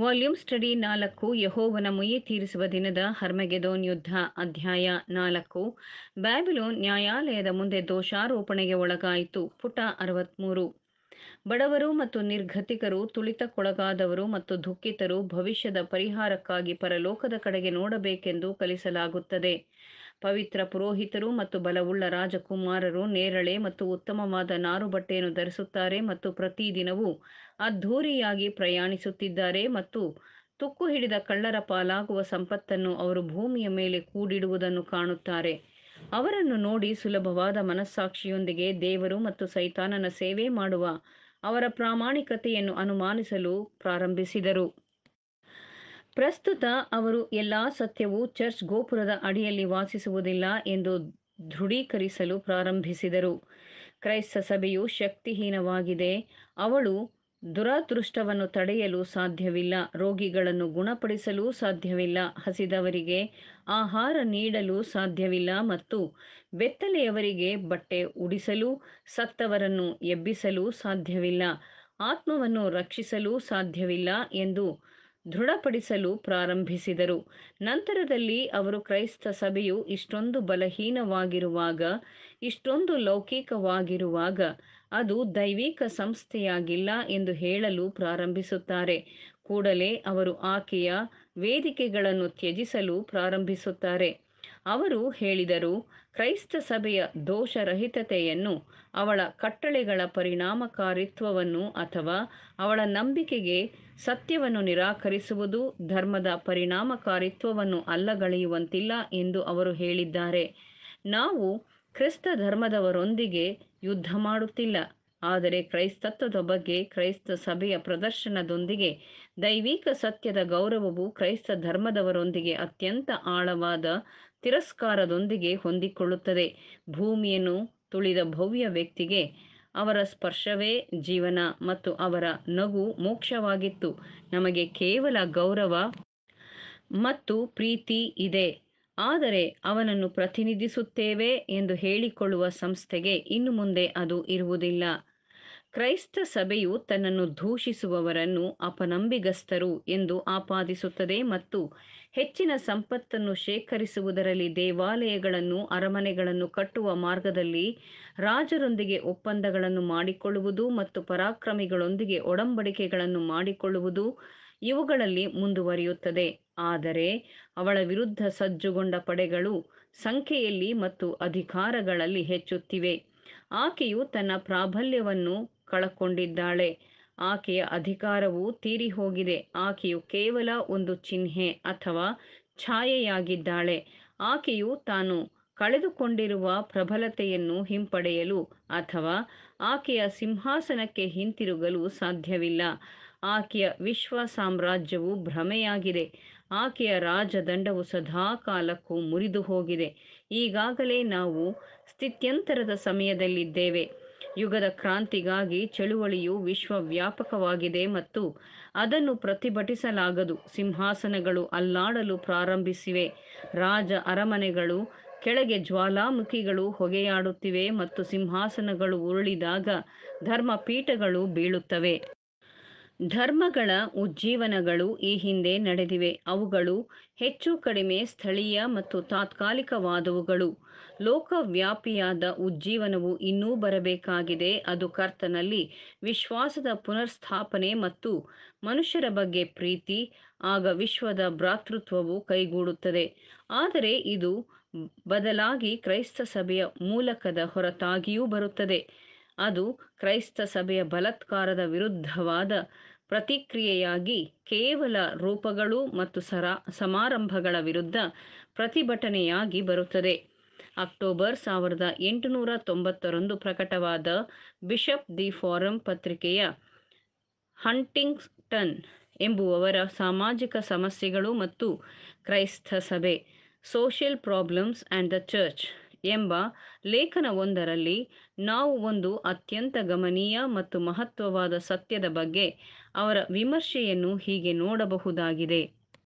volume study ನಾಲ್ಕು ಯಹೋವನ ಮುಯಿ ತೀರಿಸುವ ದಿನದ ಹರ್ಮಗೆದೋನ್ ಯುದ್ಧ ಅಧ್ಯಾಯ ನಾಲ್ಕು ಬ್ಯಾಬಿಲೋನ್ ನ್ಯಾಯಾಲಯದ ಮುಂದೆ ದೋಷಾರೋಪಣೆಗೆ ಒಳಗಾಯಿತು ಪುಟ ಅರವತ್ಮೂರು ಬಡವರು ಮತ್ತು ನಿರ್ಗತಿಕರು ತುಳಿತಕ್ಕೊಳಗಾದವರು ಮತ್ತು ದುಃಖಿತರು ಭವಿಷ್ಯದ ಪರಿಹಾರಕ್ಕಾಗಿ ಪರಲೋಕದ ಕಡೆಗೆ ನೋಡಬೇಕೆಂದು ಕಲಿಸಲಾಗುತ್ತದೆ ಪವಿತ್ರ ಪುರೋಹಿತರು ಮತ್ತು ಬಲವುಳ್ಳ ರಾಜಕುಮಾರರು ನೇರಳೆ ಮತ್ತು ಉತ್ತಮವಾದ ನಾರು ಬಟ್ಟೆಯನ್ನು ಧರಿಸುತ್ತಾರೆ ಮತ್ತು ಪ್ರತಿದಿನವೂ ಅದ್ಧೂರಿಯಾಗಿ ಪ್ರಯಾಣಿಸುತ್ತಿದ್ದಾರೆ ಮತ್ತು ತುಕ್ಕು ಹಿಡಿದ ಕಳ್ಳರ ಪಾಲಾಗುವ ಸಂಪತ್ತನ್ನು ಅವರು ಭೂಮಿಯ ಮೇಲೆ ಕೂಡಿಡುವುದನ್ನು ಕಾಣುತ್ತಾರೆ ಅವರನ್ನು ನೋಡಿ ಸುಲಭವಾದ ಮನಸ್ಸಾಕ್ಷಿಯೊಂದಿಗೆ ದೇವರು ಮತ್ತು ಸೈತಾನನ ಸೇವೆ ಮಾಡುವ ಅವರ ಪ್ರಾಮಾಣಿಕತೆಯನ್ನು ಅನುಮಾನಿಸಲು ಪ್ರಾರಂಭಿಸಿದರು ಪ್ರಸ್ತುತ ಅವರು ಎಲ್ಲಾ ಸತ್ಯವು ಚರ್ಚ್ ಗೋಪುರದ ಅಡಿಯಲ್ಲಿ ವಾಸಿಸುವುದಿಲ್ಲ ಎಂದು ದೃಢೀಕರಿಸಲು ಪ್ರಾರಂಭಿಸಿದರು ಕ್ರೈಸ್ತ ಸಭೆಯು ಶಕ್ತಿಹೀನವಾಗಿದೆ ಅವಳು ದುರಾದೃಷ್ಟವನ್ನು ತಡೆಯಲು ಸಾಧ್ಯವಿಲ್ಲ ರೋಗಿಗಳನ್ನು ಗುಣಪಡಿಸಲು ಸಾಧ್ಯವಿಲ್ಲ ಹಸಿದವರಿಗೆ ಆಹಾರ ನೀಡಲು ಸಾಧ್ಯವಿಲ್ಲ ಮತ್ತು ಬೆತ್ತಲೆಯವರಿಗೆ ಬಟ್ಟೆ ಉಡಿಸಲು ಸತ್ತವರನ್ನು ಎಬ್ಬಿಸಲು ಸಾಧ್ಯವಿಲ್ಲ ಆತ್ಮವನ್ನು ರಕ್ಷಿಸಲು ಸಾಧ್ಯವಿಲ್ಲ ಎಂದು ದೃಢಪಡಿಸಲು ಪ್ರಾರಂಭಿಸಿದರು ನಂತರದಲ್ಲಿ ಅವರು ಕ್ರೈಸ್ತ ಸಭೆಯು ಇಷ್ಟೊಂದು ಬಲಹೀನವಾಗಿರುವಾಗ ಇಷ್ಟೊಂದು ಲೌಕಿಕವಾಗಿರುವಾಗ ಅದು ದೈವಿಕ ಸಂಸ್ಥೆಯಾಗಿಲ್ಲ ಎಂದು ಹೇಳಲು ಪ್ರಾರಂಭಿಸುತ್ತಾರೆ ಕೂಡಲೇ ಅವರು ಆಕೆಯ ವೇದಿಕೆಗಳನ್ನು ತ್ಯಜಿಸಲು ಪ್ರಾರಂಭಿಸುತ್ತಾರೆ ಅವರು ಹೇಳಿದರು ಕ್ರೈಸ್ತ ಸಭೆಯ ದೋಷರಹಿತತೆಯನ್ನು ಅವಳ ಕಟ್ಟಳೆಗಳ ಪರಿಣಾಮಕಾರಿತ್ವವನ್ನು ಅಥವಾ ಅವಳ ನಂಬಿಕೆಗೆ ಸತ್ಯವನ್ನು ನಿರಾಕರಿಸುವುದು ಧರ್ಮದ ಪರಿಣಾಮಕಾರಿತ್ವವನ್ನು ಅಲ್ಲಗಳೆಯುವಂತಿಲ್ಲ ಎಂದು ಅವರು ಹೇಳಿದ್ದಾರೆ ನಾವು ಕ್ರಿಸ್ತ ಧರ್ಮದವರೊಂದಿಗೆ ಯುದ್ಧ ಮಾಡುತ್ತಿಲ್ಲ ಆದರೆ ಕ್ರೈಸ್ತತ್ವದ ಬಗ್ಗೆ ಕ್ರೈಸ್ತ ಸಭೆಯ ಪ್ರದರ್ಶನದೊಂದಿಗೆ ದೈವಿಕ ಸತ್ಯದ ಗೌರವವು ಕ್ರೈಸ್ತ ಧರ್ಮದವರೊಂದಿಗೆ ಅತ್ಯಂತ ಆಳವಾದ ತಿರಸ್ಕಾರದೊಂದಿಗೆ ಹೊಂದಿಕೊಳ್ಳುತ್ತದೆ ಭೂಮಿಯನ್ನು ತುಳಿದ ಭವ್ಯ ವ್ಯಕ್ತಿಗೆ ಅವರ ಸ್ಪರ್ಶವೇ ಜೀವನ ಮತ್ತು ಅವರ ನಗು ಮೋಕ್ಷವಾಗಿತ್ತು ನಮಗೆ ಕೇವಲ ಗೌರವ ಮತ್ತು ಪ್ರೀತಿ ಇದೆ ಆದರೆ ಅವನನ್ನು ಪ್ರತಿನಿಧಿಸುತ್ತೇವೆ ಎಂದು ಹೇಳಿಕೊಳ್ಳುವ ಸಂಸ್ಥೆಗೆ ಇನ್ನು ಮುಂದೆ ಅದು ಇರುವುದಿಲ್ಲ ಕ್ರೈಸ್ತ ಸಭೆಯು ತನ್ನನ್ನು ದೂಷಿಸುವವರನ್ನು ಅಪನಂಬಿಗಸ್ತರು ಎಂದು ಆಪಾದಿಸುತ್ತದೆ ಮತ್ತು ಹೆಚ್ಚಿನ ಸಂಪತ್ತನ್ನು ಶೇಖರಿಸುವುದರಲ್ಲಿ ದೇವಾಲಯಗಳನ್ನು ಅರಮನೆಗಳನ್ನು ಕಟ್ಟುವ ಮಾರ್ಗದಲ್ಲಿ ರಾಜರೊಂದಿಗೆ ಒಪ್ಪಂದಗಳನ್ನು ಮಾಡಿಕೊಳ್ಳುವುದು ಮತ್ತು ಪರಾಕ್ರಮಿಗಳೊಂದಿಗೆ ಒಡಂಬಡಿಕೆಗಳನ್ನು ಮಾಡಿಕೊಳ್ಳುವುದು ಇವುಗಳಲ್ಲಿ ಮುಂದುವರಿಯುತ್ತದೆ ಆದರೆ ಅವಳ ವಿರುದ್ಧ ಸಜ್ಜುಗೊಂಡ ಪಡೆಗಳು ಸಂಖ್ಯೆಯಲ್ಲಿ ಮತ್ತು ಅಧಿಕಾರಗಳಲ್ಲಿ ಹೆಚ್ಚುತ್ತಿವೆ ಆಕೆಯು ತನ್ನ ಪ್ರಾಬಲ್ಯವನ್ನು ಕಳಕೊಂಡಿದ್ದಾಳೆ ಆಕೆಯ ಅಧಿಕಾರವು ತೀರಿ ಹೋಗಿದೆ ಆಕೆಯು ಕೇವಲ ಒಂದು ಚಿಹ್ನೆ ಅಥವಾ ಛಾಯೆಯಾಗಿದ್ದಾಳೆ ಆಕೆಯು ತಾನು ಕಳೆದುಕೊಂಡಿರುವ ಪ್ರಬಲತೆಯನ್ನು ಹಿಂಪಡೆಯಲು ಅಥವಾ ಆಕೆಯ ಸಿಂಹಾಸನಕ್ಕೆ ಹಿಂತಿರುಗಲು ಸಾಧ್ಯವಿಲ್ಲ ಆಕೆಯ ವಿಶ್ವ ಸಾಮ್ರಾಜ್ಯವು ಭ್ರಮೆಯಾಗಿದೆ ಆಕೆಯ ರಾಜದಂಡವು ಸದಾ ಕಾಲಕ್ಕೂ ಮುರಿದು ಹೋಗಿದೆ ಈಗಾಗಲೇ ನಾವು ಸ್ಥಿತ್ಯಂತರದ ಸಮಯದಲ್ಲಿದ್ದೇವೆ ಯುಗದ ಕ್ರಾಂತಿಗಾಗಿ ಚಳುವಳಿಯು ವಿಶ್ವವ್ಯಾಪಕವಾಗಿದೆ ಮತ್ತು ಅದನ್ನು ಪ್ರತಿಭಟಿಸಲಾಗದು ಸಿಂಹಾಸನಗಳು ಅಲ್ಲಾಡಲು ಪ್ರಾರಂಭಿಸಿವೆ ರಾಜ ಅರಮನೆಗಳು ಕೆಳಗೆ ಜ್ವಾಲಾಮುಖಿಗಳು ಹೊಗೆಯಾಡುತ್ತಿವೆ ಮತ್ತು ಸಿಂಹಾಸನಗಳು ಉರುಳಿದಾಗ ಧರ್ಮಪೀಠಗಳು ಬೀಳುತ್ತವೆ ಧರ್ಮಗಳ ಉಜ್ಜೀವನಗಳು ಈ ಹಿಂದೆ ನಡೆದಿವೆ ಅವುಗಳು ಹೆಚ್ಚು ಕಡಿಮೆ ಸ್ಥಳೀಯ ಮತ್ತು ತಾತ್ಕಾಲಿಕವಾದವುಗಳು ಲೋಕವ್ಯಾಪಿಯಾದ ಉಜ್ಜೀವನವು ಇನ್ನೂ ಬರಬೇಕಾಗಿದೆ ಅದು ಕರ್ತನಲ್ಲಿ ವಿಶ್ವಾಸದ ಪುನರ್ಸ್ಥಾಪನೆ ಮತ್ತು ಮನುಷ್ಯರ ಬಗ್ಗೆ ಪ್ರೀತಿ ಆಗ ವಿಶ್ವದ ಭ್ರಾತೃತ್ವವು ಕೈಗೂಡುತ್ತದೆ ಆದರೆ ಇದು ಬದಲಾಗಿ ಕ್ರೈಸ್ತ ಸಭೆಯ ಮೂಲಕದ ಹೊರತಾಗಿಯೂ ಬರುತ್ತದೆ ಅದು ಕ್ರೈಸ್ತ ಸಭೆಯ ಬಲತ್ಕಾರದ ವಿರುದ್ಧವಾದ ಪ್ರತಿಕ್ರಿಯೆಯಾಗಿ ಕೇವಲ ರೂಪಗಳು ಮತ್ತು ಸರಾ ಸಮಾರಂಭಗಳ ವಿರುದ್ಧ ಪ್ರತಿಭಟನೆಯಾಗಿ ಬರುತ್ತದೆ ಅಕ್ಟೋಬರ್ ಸಾವಿರದ ಎಂಟುನೂರ ತೊಂಬತ್ತರಂದು ಪ್ರಕಟವಾದ ಬಿಷಪ್ ದಿ ಫಾರಂ ಪತ್ರಿಕೆಯ ಹಂಟಿಂಗ್ಟನ್ ಎಂಬುವವರ ಸಾಮಾಜಿಕ ಸಮಸ್ಯೆಗಳು ಮತ್ತು ಕ್ರೈಸ್ತ ಸಭೆ social problems and the church ಎಂಬ ಲೇಖನವೊಂದರಲ್ಲಿ ನಾವು ಒಂದು ಅತ್ಯಂತ ಗಮನೀಯ ಮತ್ತು ಮಹತ್ವವಾದ ಸತ್ಯದ ಬಗ್ಗೆ ಅವರ ವಿಮರ್ಶೆಯನ್ನು ಹೀಗೆ ನೋಡಬಹುದಾಗಿದೆ